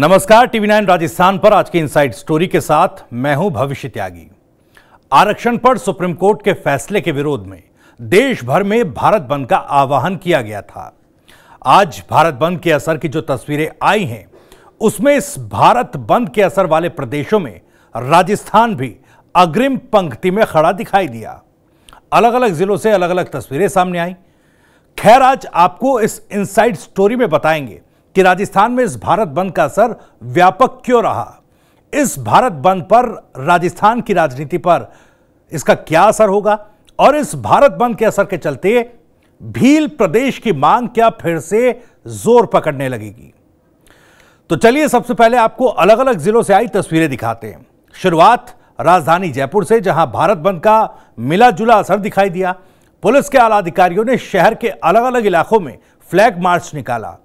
नमस्कार TV nine Rajasthan पर आज की इनसाइड स्टोरी के साथ मैं हूं भविष्य त्यागी आरक्षण पर सुप्रीम कोर्ट के फैसले के विरोध में देश भर में भारत बंद का आह्वान किया गया था आज भारत बंद के असर की जो तस्वीरें आई हैं उसमें इस भारत बंद के असर वाले प्रदेशों में राजस्थान भी अग्रिम पंक्ति में खड़ा दिखाई दिया अलग अलग जिलों से अलग अलग तस्वीरें सामने आई खैर आज आपको इस इनसाइड स्टोरी में बताएंगे कि राजस्थान में इस भारत बंद का असर व्यापक क्यों रहा इस भारत बंद पर राजस्थान की राजनीति पर इसका क्या असर होगा और इस भारत बंद के असर के चलते भील प्रदेश की मांग क्या फिर से जोर पकड़ने लगेगी तो चलिए सबसे पहले आपको अलग अलग जिलों से आई तस्वीरें दिखाते हैं शुरुआत राजधानी जयपुर से जहां भारत बंद का मिला जुला असर दिखाई दिया पुलिस के आला अधिकारियों ने शहर के अलग अलग इलाकों में फ्लैग मार्च निकाला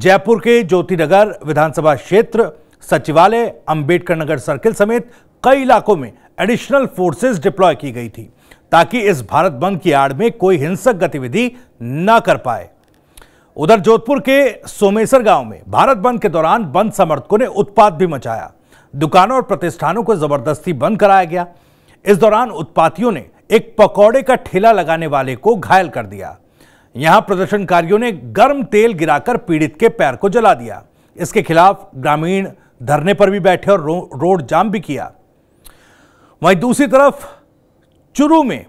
जयपुर के ज्योतिनगर विधानसभा क्षेत्र सचिवालय अंबेडकर नगर सर्किल समेत कई इलाकों में एडिशनल फोर्सेस डिप्लॉय की गई थी ताकि इस भारत बंद की आड़ में कोई हिंसक गतिविधि न कर पाए उधर जोधपुर के सोमेसर गांव में भारत बंद के दौरान बंद समर्थकों ने उत्पात भी मचाया दुकानों और प्रतिष्ठानों को जबरदस्ती बंद कराया गया इस दौरान उत्पातियों ने एक पकौड़े का ठेला लगाने वाले को घायल कर दिया यहां प्रदर्शनकारियों ने गर्म तेल गिराकर पीड़ित के पैर को जला दिया इसके खिलाफ ग्रामीण धरने पर भी बैठे और रोड जाम भी किया वहीं दूसरी तरफ चुरू में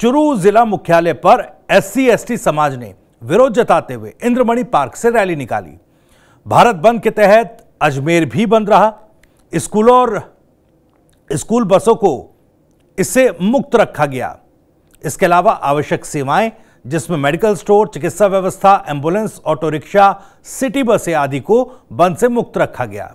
चुरू जिला मुख्यालय पर एस सी समाज ने विरोध जताते हुए इंद्रमणि पार्क से रैली निकाली भारत बंद के तहत अजमेर भी बंद रहा स्कूलों और स्कूल बसों को इससे मुक्त रखा गया इसके अलावा आवश्यक सेवाएं जिसमें मेडिकल स्टोर चिकित्सा व्यवस्था एम्बुलेंस ऑटो रिक्शा सिटी बसें आदि को बंद से मुक्त रखा गया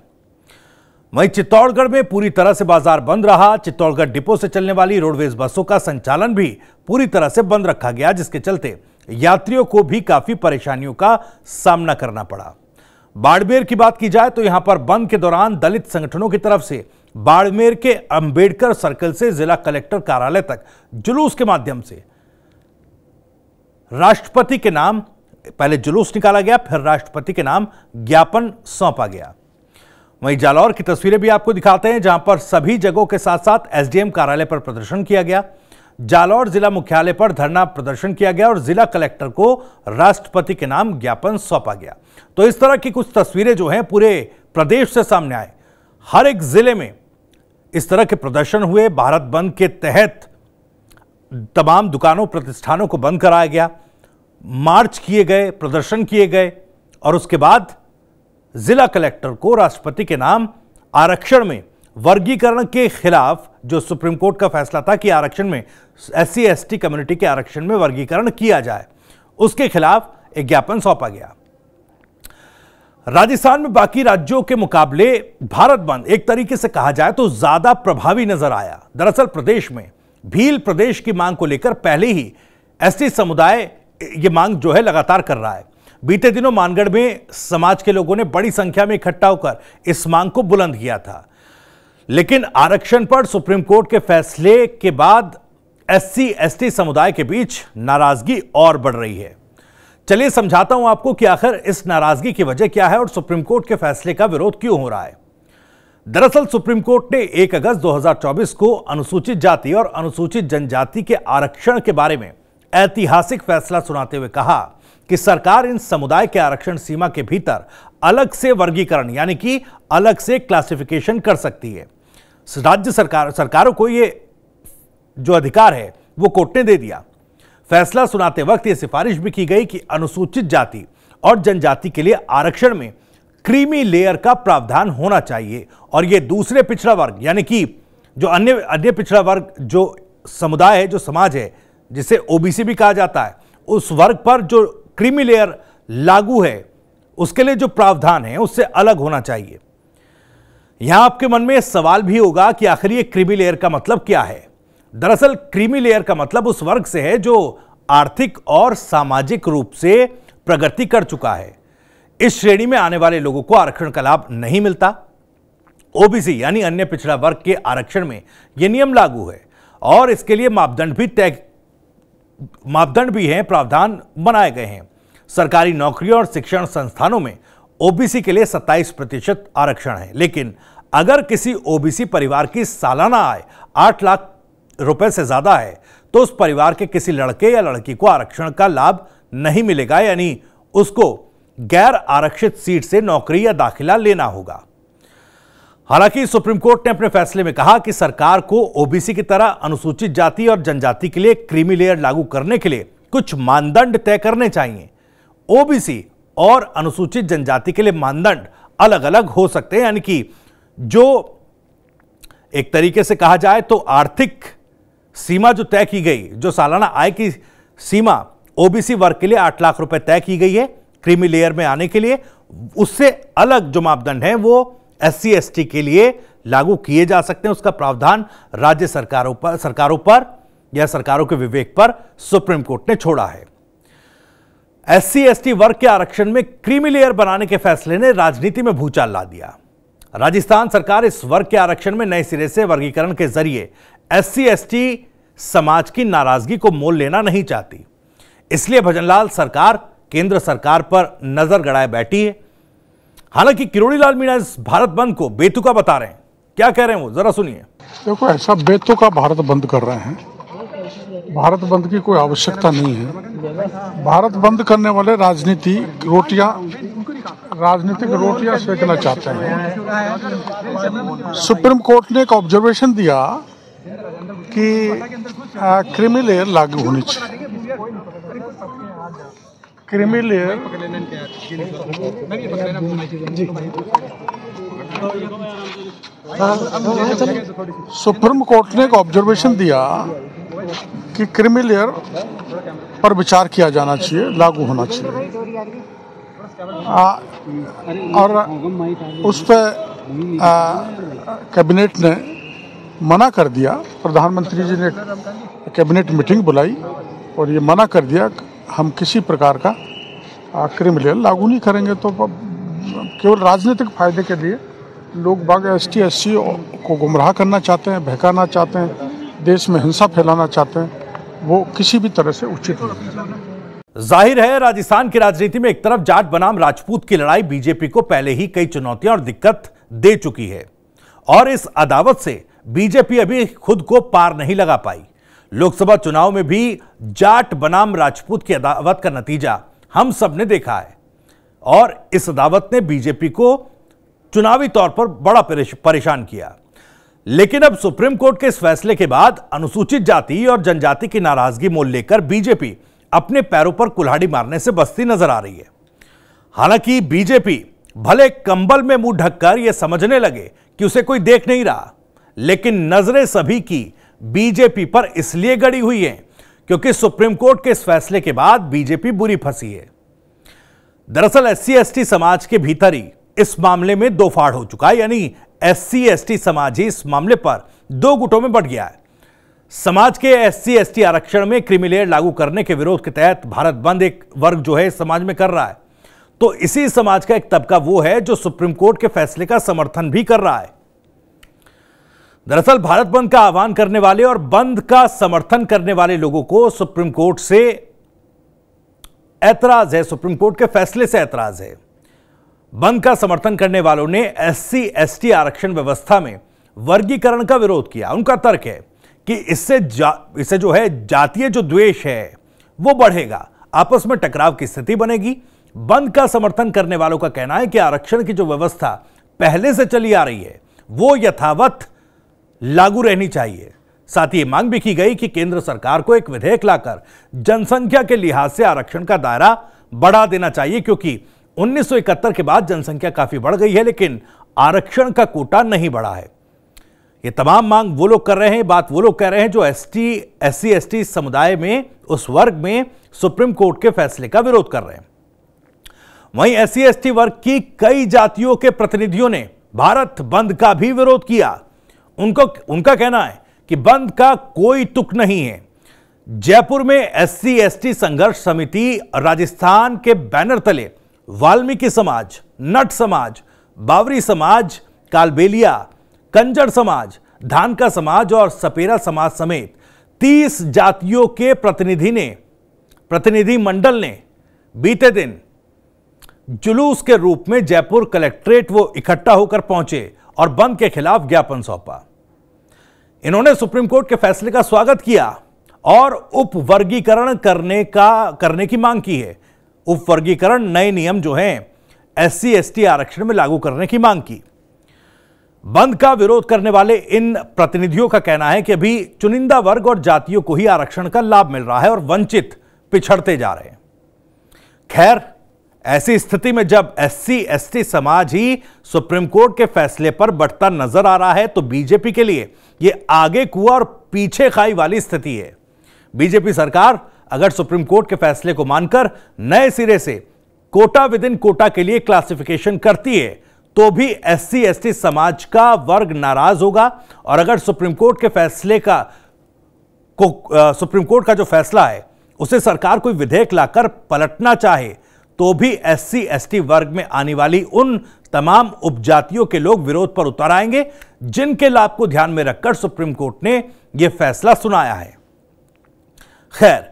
वहीं चित्तौड़गढ़ में पूरी तरह से बाजार बंद रहा चित्तौड़गढ़ डिपो से चलने वाली रोडवेज बसों का संचालन भी पूरी तरह से बंद रखा गया जिसके चलते यात्रियों को भी काफी परेशानियों का सामना करना पड़ा बाड़मेर की बात की जाए तो यहां पर बंद के दौरान दलित संगठनों की तरफ से बाड़मेर के अंबेडकर सर्कल से जिला कलेक्टर कार्यालय तक जुलूस के माध्यम से राष्ट्रपति के नाम पहले जुलूस निकाला गया फिर राष्ट्रपति के नाम ज्ञापन सौंपा गया वहीं जालौर की तस्वीरें भी आपको दिखाते हैं जहां पर सभी जगहों के साथ साथ एसडीएम कार्यालय पर प्रदर्शन किया गया जालौर जिला मुख्यालय पर धरना प्रदर्शन किया गया और जिला कलेक्टर को राष्ट्रपति के नाम ज्ञापन सौंपा गया तो इस तरह की कुछ तस्वीरें जो हैं पूरे प्रदेश से सामने आए हर एक जिले में इस तरह के प्रदर्शन हुए भारत बंद के तहत तमाम दुकानों प्रतिष्ठानों को बंद कराया गया मार्च किए गए प्रदर्शन किए गए और उसके बाद जिला कलेक्टर को राष्ट्रपति के नाम आरक्षण में वर्गीकरण के खिलाफ जो सुप्रीम कोर्ट का फैसला था कि आरक्षण में एस सी कम्युनिटी के आरक्षण में वर्गीकरण किया जाए उसके खिलाफ एक ज्ञापन सौंपा गया राजस्थान में बाकी राज्यों के मुकाबले भारत बंद एक तरीके से कहा जाए तो ज्यादा प्रभावी नजर आया दरअसल प्रदेश में भील प्रदेश की मांग को लेकर पहले ही एसटी समुदाय ये मांग जो है लगातार कर रहा है बीते दिनों मानगढ़ में समाज के लोगों ने बड़ी संख्या में इकट्ठा होकर इस मांग को बुलंद किया था लेकिन आरक्षण पर सुप्रीम कोर्ट के फैसले के बाद एससी एसटी समुदाय के बीच नाराजगी और बढ़ रही है चलिए समझाता हूं आपको कि आखिर इस नाराजगी की वजह क्या है और सुप्रीम कोर्ट के फैसले का विरोध क्यों हो रहा है दरअसल सुप्रीम कोर्ट ने 1 अगस्त 2024 को अनुसूचित जाति और अनुसूचित जनजाति के आरक्षण के बारे में ऐतिहासिक फैसला सुनाते हुए कहा कि सरकार इन समुदाय के आरक्षण सीमा के भीतर अलग से वर्गीकरण यानी कि अलग से क्लासिफिकेशन कर सकती है राज्य सरकार सरकारों को ये जो अधिकार है वो कोर्ट ने दे दिया फैसला सुनाते वक्त ये सिफारिश भी की गई कि अनुसूचित जाति और जनजाति के लिए आरक्षण में क्रीमी लेयर का प्रावधान होना चाहिए और ये दूसरे पिछड़ा वर्ग यानी कि जो अन्य अन्य पिछड़ा वर्ग जो समुदाय है जो समाज है जिसे ओबीसी भी कहा जाता है उस वर्ग पर जो क्रीमी लेयर लागू है उसके लिए जो प्रावधान है उससे अलग होना चाहिए यहां आपके मन में सवाल भी होगा कि आखिर ये क्रीमी लेयर का मतलब क्या है दरअसल क्रीमी लेयर का मतलब उस वर्ग से है जो आर्थिक और सामाजिक रूप से प्रगति कर चुका है इस श्रेणी में आने वाले लोगों को आरक्षण का लाभ नहीं मिलता ओबीसी यानी अन्य पिछड़ा वर्ग के आरक्षण में यह नियम लागू है और इसके लिए मापदंड भी तय मापदंड भी हैं प्रावधान बनाए गए हैं सरकारी नौकरियों और शिक्षण संस्थानों में ओबीसी के लिए 27 प्रतिशत आरक्षण है लेकिन अगर किसी ओबीसी परिवार की सालाना आय आठ लाख रुपए से ज़्यादा है तो उस परिवार के किसी लड़के या लड़की को आरक्षण का लाभ नहीं मिलेगा यानी उसको गैर आरक्षित सीट से नौकरी या दाखिला लेना होगा हालांकि सुप्रीम कोर्ट ने अपने फैसले में कहा कि सरकार को ओबीसी की तरह अनुसूचित जाति और जनजाति के लिए क्रीमी लेयर लागू करने के लिए कुछ मानदंड तय करने चाहिए ओबीसी और अनुसूचित जनजाति के लिए मानदंड अलग अलग हो सकते हैं यानी कि जो एक तरीके से कहा जाए तो आर्थिक सीमा जो तय की गई जो सालाना आय की सीमा ओबीसी वर्ग के लिए आठ लाख रुपए तय की गई है क्रीमी लेयर में आने के लिए उससे अलग जो मापदंड है वो एस सी के लिए लागू किए जा सकते हैं उसका प्रावधान राज्य सरकारों पर सरकारों पर या सरकारों के विवेक पर सुप्रीम कोर्ट ने छोड़ा है एस सी वर्ग के आरक्षण में क्रीमी लेयर बनाने के फैसले ने राजनीति में भूचाल ला दिया राजस्थान सरकार इस वर्ग के आरक्षण में नए सिरे से वर्गीकरण के जरिए एस सी समाज की नाराजगी को मोल लेना नहीं चाहती इसलिए भजनलाल सरकार केंद्र सरकार पर नजर गड़ाए बैठी है हालांकि किरोड़ी लाल मीणा इस भारत बंद को बेतुका बता रहे हैं क्या कह रहे हैं वो जरा सुनिए देखो ऐसा बेतुका भारत बंद कर रहे हैं भारत बंद की कोई आवश्यकता नहीं है भारत बंद करने वाले राजनीति रोटियां राजनीतिक रोटियां सेकना चाहते हैं सुप्रीम कोर्ट ने एक ऑब्जर्वेशन दिया कि क्रिमिनल लागू होनी चाहिए क्रीमी लेयर तो हाँ, हाँ, सुप्रीम कोर्ट ने एक ऑब्जर्वेशन दिया कि क्रीमी लेयर पर विचार किया जाना चाहिए लागू होना चाहिए आ, और उस पर कैबिनेट ने मना कर दिया प्रधानमंत्री जी ने कैबिनेट मीटिंग बुलाई और ये मना कर दिया हम किसी प्रकार का क्रिमिनल लागू नहीं करेंगे तो केवल राजनीतिक फायदे के लिए लोग बाग एस टी एस सी को गुमराह करना चाहते हैं बहकाना चाहते हैं देश में हिंसा फैलाना चाहते हैं वो किसी भी तरह से उचित नहीं जाहिर है राजस्थान की राजनीति में एक तरफ जाट बनाम राजपूत की लड़ाई बीजेपी को पहले ही कई चुनौतियां और दिक्कत दे चुकी है और इस अदावत से बीजेपी अभी खुद को पार नहीं लगा पाई लोकसभा चुनाव में भी जाट बनाम राजपूत की अदावत का नतीजा हम सब ने देखा है और इस अदावत ने बीजेपी को चुनावी तौर पर बड़ा परेशान किया लेकिन अब सुप्रीम कोर्ट के इस फैसले के बाद अनुसूचित जाति और जनजाति की नाराजगी मोल लेकर बीजेपी अपने पैरों पर कुल्हाड़ी मारने से बस्ती नजर आ रही है हालांकि बीजेपी भले कंबल में मुंह ढककर यह समझने लगे कि उसे कोई देख नहीं रहा लेकिन नजरें सभी की बीजेपी पर इसलिए गड़ी हुई है क्योंकि सुप्रीम कोर्ट के इस फैसले के बाद बीजेपी बुरी फंसी है दरअसल एस सी समाज के भीतर ही इस मामले में दो फाड़ हो चुका है यानी एस सी समाज ही इस मामले पर दो गुटों में बढ़ गया है समाज के एस सी आरक्षण में क्रिमिलेयर लागू करने के विरोध के तहत भारत बंद एक वर्ग जो है समाज में कर रहा है तो इसी समाज का एक तबका वो है जो सुप्रीम कोर्ट के फैसले का समर्थन भी कर रहा है दरअसल भारत बंद का आह्वान करने वाले और बंद का समर्थन करने वाले लोगों को सुप्रीम कोर्ट से ऐतराज है सुप्रीम कोर्ट के फैसले से ऐतराज है बंद का समर्थन करने वालों ने एससी एसटी आरक्षण व्यवस्था में वर्गीकरण का विरोध किया उनका तर्क है कि इससे इससे जो है जातीय जो द्वेष है वो बढ़ेगा आपस में टकराव की स्थिति बनेगी बंद का समर्थन करने वालों का कहना है कि आरक्षण की जो व्यवस्था पहले से चली आ रही है वो यथावत लागू रहनी चाहिए साथ ही मांग भी की गई कि केंद्र सरकार को एक विधेयक लाकर जनसंख्या के लिहाज से आरक्षण का दायरा बढ़ा देना चाहिए क्योंकि 1971 के बाद जनसंख्या काफी बढ़ गई है लेकिन आरक्षण का कोटा नहीं बढ़ा है ये तमाम मांग वो लोग कर रहे हैं बात वो लोग कह रहे हैं जो S T S C S T समुदाय में उस वर्ग में सुप्रीम कोर्ट के फैसले का विरोध कर रहे हैं वहीं एस सी एस टी वर्ग की कई जातियों के प्रतिनिधियों ने भारत बंद का भी विरोध किया उनको उनका कहना है कि बंद का कोई तुक नहीं है जयपुर में एस सी संघर्ष समिति राजस्थान के बैनर तले वाल्मीकि समाज नट समाज बावरी समाज कालबेलिया कंजर समाज धानका समाज और सपेरा समाज समेत 30 जातियों के प्रतिनिधि ने प्रतिनिधि मंडल ने बीते दिन जुलूस के रूप में जयपुर कलेक्ट्रेट वो इकट्ठा होकर पहुंचे और बंद के खिलाफ ज्ञापन सौंपा इन्होंने सुप्रीम कोर्ट के फैसले का स्वागत किया और उपवर्गीकरण करने का करने की मांग की है उपवर्गीकरण नए नियम जो हैं एस सी आरक्षण में लागू करने की मांग की बंद का विरोध करने वाले इन प्रतिनिधियों का कहना है कि अभी चुनिंदा वर्ग और जातियों को ही आरक्षण का लाभ मिल रहा है और वंचित पिछड़ते जा रहे हैं खैर ऐसी स्थिति में जब एससी एसटी समाज ही सुप्रीम कोर्ट के फैसले पर बढ़ता नजर आ रहा है तो बीजेपी के लिए यह आगे कुआ और पीछे खाई वाली स्थिति है बीजेपी सरकार अगर सुप्रीम कोर्ट के फैसले को मानकर नए सिरे से कोटा विद इन कोटा के लिए क्लासिफिकेशन करती है तो भी एससी एसटी समाज का वर्ग नाराज होगा और अगर सुप्रीम कोर्ट के फैसले का को, आ, सुप्रीम कोर्ट का जो फैसला है उसे सरकार कोई विधेयक लाकर पलटना चाहे तो भी एससी एसटी वर्ग में आने वाली उन तमाम उपजातियों के लोग विरोध पर उतर आएंगे जिनके लाभ को ध्यान में रखकर सुप्रीम कोर्ट ने यह फैसला सुनाया है खैर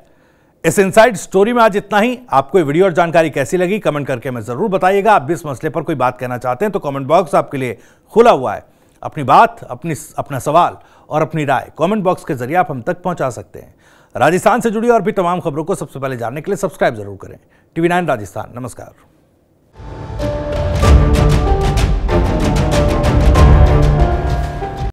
इस इनसाइड स्टोरी में आज इतना ही आपको वीडियो और जानकारी कैसी लगी कमेंट करके हमें जरूर बताइएगा आप भी इस मसले पर कोई बात कहना चाहते हैं तो कमेंट बॉक्स आपके लिए खुला हुआ है अपनी बात अपनी अपना सवाल और अपनी राय कमेंट बॉक्स के जरिए आप हम तक पहुंचा सकते हैं राजस्थान से जुड़ी और भी तमाम खबरों को सबसे पहले जानने के लिए सब्सक्राइब जरूर करें टीवी नाइन राजस्थान नमस्कार